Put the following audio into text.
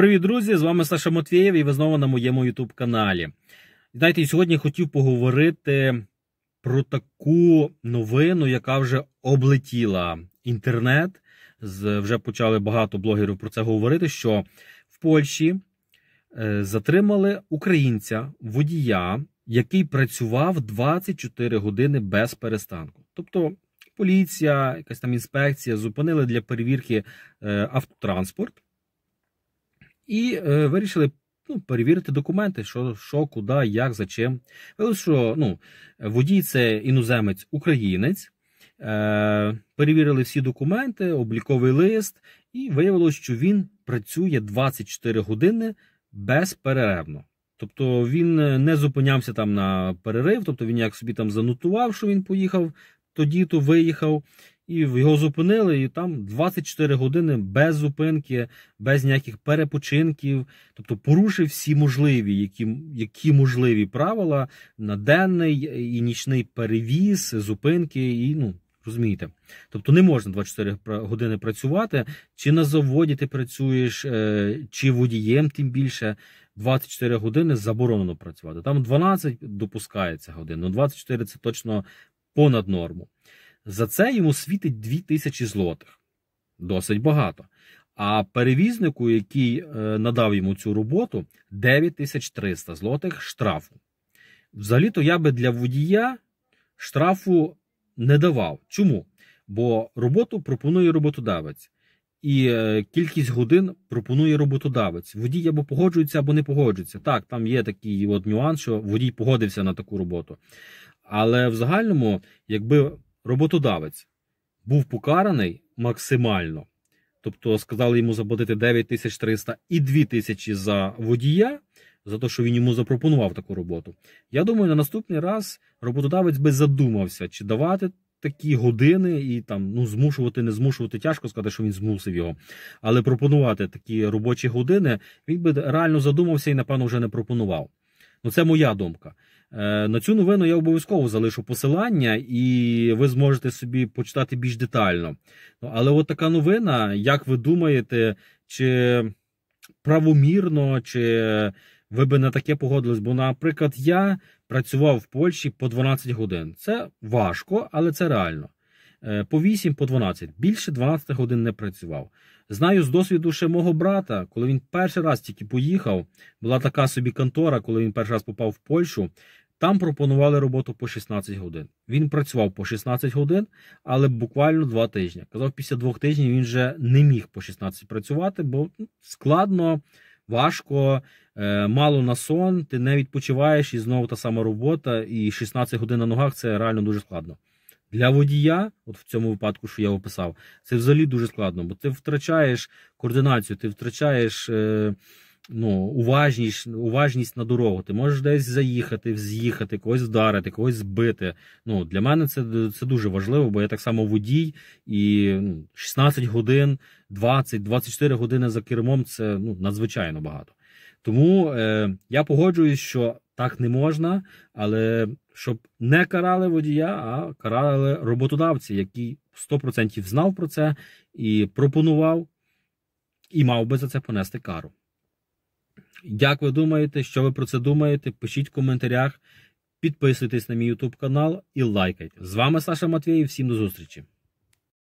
Привіт, друзі! З вами Саша Матвєєв і ви знову на моєму ютуб каналі. Знаєте, сьогодні хотів поговорити про таку новину, яка вже облетіла інтернет. Вже почали багато блогерів про це говорити. Що в Польщі е, затримали українця, водія, який працював 24 години без перестанку. Тобто поліція, якась там інспекція зупинили для перевірки е, автотранспорт. І е, вирішили ну, перевірити документи, що, що, куди, як, за чим. Виявилося, що ну, водій це іноземець, українець. Е, перевірили всі документи, обліковий лист, і виявилось, що він працює 24 години безперервно. Тобто він е, не зупинявся там на перерив, тобто він як собі там занотував, що він поїхав, тоді то виїхав, і його зупинили, і там 24 години без зупинки, без ніяких перепочинків, тобто порушив всі можливі, які які можливі правила на денний і нічний перевіз, зупинки і ну. Розумієте, тобто не можна 24 години працювати, чи на заводі ти працюєш, е, чи водієм, тим більше 24 години заборонено працювати. Там 12 допускається годин, але 24 це точно понад норму. За це йому світить 2000 злотих. Досить багато. А перевізнику, який е, надав йому цю роботу, 9300 злотих штрафу. Взагалі-то я би для водія штрафу не давав. Чому? Бо роботу пропонує роботодавець. І е, кількість годин пропонує роботодавець. Водій або погоджується, або не погоджується. Так, там є такий от нюанс, що водій погодився на таку роботу. Але в загальному, якби роботодавець був покараний максимально, тобто сказали йому заплатити 9300 і 2000 за водія, за те, що він йому запропонував таку роботу. Я думаю, на наступний раз роботодавець би задумався, чи давати. Такі години і там ну змушувати, не змушувати тяжко сказати, що він змусив його. Але пропонувати такі робочі години він би реально задумався і, напевно, вже не пропонував. Ну це моя думка. Е, на цю новину я обов'язково залишу посилання, і ви зможете собі почитати більш детально. Ну, але от така новина, як ви думаєте, чи правомірно, чи ви би на таке погодились? Бо, наприклад, я працював в Польщі по 12 годин. Це важко, але це реально. Е, по 8, по 12. Більше 12 годин не працював. Знаю з досвіду ще мого брата, коли він перший раз тільки поїхав, була така собі контора, коли він перший раз попав в Польщу. Там пропонували роботу по 16 годин. Він працював по 16 годин, але буквально 2 тижні. Казав, після двох тижнів він вже не міг по 16 працювати, бо ну, складно, важко, е, мало на сон. Ти не відпочиваєш і знову та сама робота. І 16 годин на ногах це реально дуже складно. Для водія, от в цьому випадку, що я описав, це взагалі дуже складно, бо ти втрачаєш координацію, ти втрачаєш е, ну, уважність уважність на дорогу. Ти можеш десь заїхати, з'їхати, когось вдарити, когось збити. Ну, Для мене це це дуже важливо, бо я так само водій, і 16 ну, годин, 20-24 години за кермом це ну, надзвичайно багато. Тому е, я погоджуюсь, що так не можна, але щоб не карали водія, а карали роботодавці, який 100% знав про це і пропонував, і мав би за це понести кару. Як ви думаєте, що ви про це думаєте? Пишіть в коментарях, підписуйтесь на мій YouTube канал і лайкайте. З вами Саша Матвієв, Всім до зустрічі!